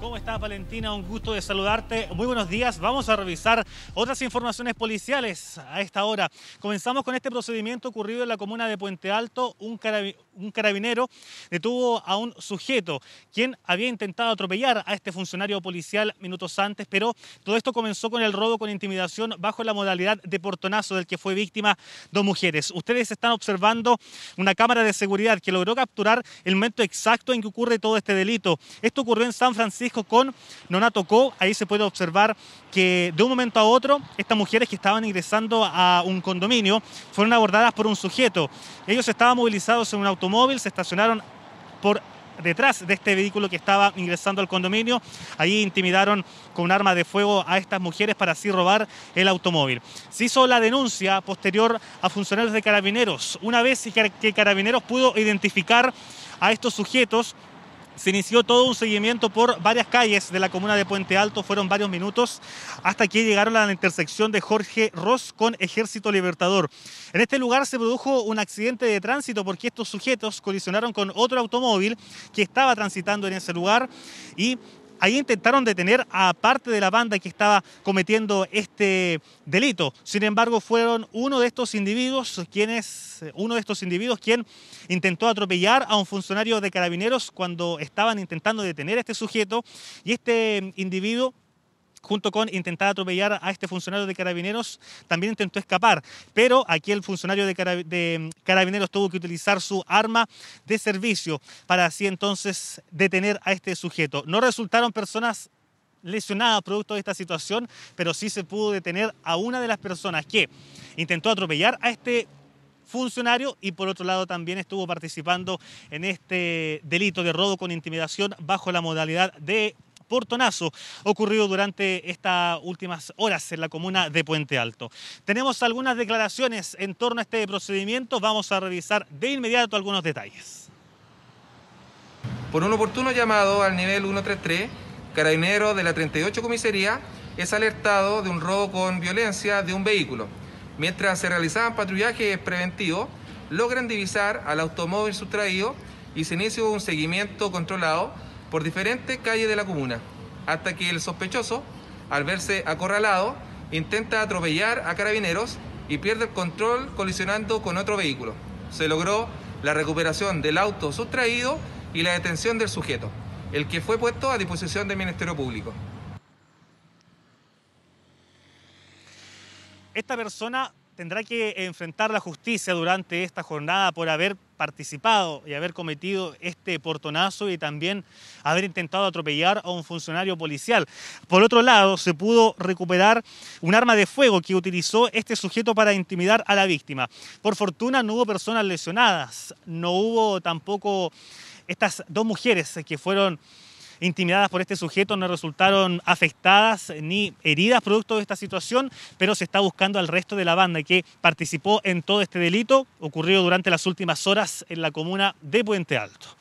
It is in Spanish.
¿Cómo estás, Valentina? Un gusto de saludarte. Muy buenos días. Vamos a revisar otras informaciones policiales a esta hora. Comenzamos con este procedimiento ocurrido en la comuna de Puente Alto. Un, carabinero detuvo a un sujeto quien había intentado atropellar a este funcionario policial minutos antes, pero todo esto comenzó con el robo con intimidación bajo la modalidad de portonazo del que fue víctima dos mujeres. Ustedes están observando una cámara de seguridad que logró capturar el momento exacto en que ocurre todo este delito. Esto ocurrió en San Francisco con Nona Tocó. Ahí se puede observar que de un momento a otro estas mujeres que estaban ingresando a un condominio fueron abordadas por un sujeto. Ellos estaban movilizados en un automóvil, se estacionaron por detrás de este vehículo que estaba ingresando al condominio. Ahí intimidaron con un arma de fuego a estas mujeres para así robar el automóvil. Se hizo la denuncia posterior a funcionarios de carabineros. Una vez que carabineros pudo identificar a estos sujetos, se inició todo un seguimiento por varias calles de la comuna de Puente Alto, fueron varios minutos, hasta que llegaron a la intersección de Jorge Ross con Ejército Libertador. En este lugar se produjo un accidente de tránsito porque estos sujetos colisionaron con otro automóvil que estaba transitando en ese lugar y Ahí intentaron detener a parte de la banda que estaba cometiendo este delito. Sin embargo, fueron uno de estos individuos quienes, uno de estos individuos quien intentó atropellar a un funcionario de carabineros cuando estaban intentando detener a este sujeto y este individuo junto con intentar atropellar a este funcionario de carabineros, también intentó escapar, pero aquí el funcionario de, mm, carabineros tuvo que utilizar su arma de servicio para así entonces detener a este sujeto. No resultaron personas lesionadas producto de esta situación, pero sí se pudo detener a una de las personas que intentó atropellar a este funcionario y por otro lado también estuvo participando en este delito de robo con intimidación bajo la modalidad de portonazo ocurrido durante estas últimas horas en la comuna de Puente Alto. Tenemos algunas declaraciones en torno a este procedimiento, vamos a revisar de inmediato algunos detalles. Por un oportuno llamado al nivel 133, carabinero de la 38 comisaría es alertado de un robo con violencia de un vehículo. Mientras se realizaban patrullajes preventivos, logran divisar al automóvil sustraído y se inicia un seguimiento controlado por diferentes calles de la comuna, hasta que el sospechoso, al verse acorralado, intenta atropellar a carabineros y pierde el control colisionando con otro vehículo. Se logró la recuperación del auto sustraído y la detención del sujeto, el que fue puesto a disposición del Ministerio Público. Esta persona tendrá que enfrentar la justicia durante esta jornada por haber participado y haber cometido este portonazo y también haber intentado atropellar a un funcionario policial. Por otro lado, se pudo recuperar un arma de fuego que utilizó este sujeto para intimidar a la víctima. Por fortuna no hubo personas lesionadas, no hubo tampoco estas dos mujeres que fueron intimidadas por este sujeto no resultaron afectadas ni heridas producto de esta situación, pero se está buscando al resto de la banda que participó en todo este delito ocurrido durante las últimas horas en la comuna de Puente Alto.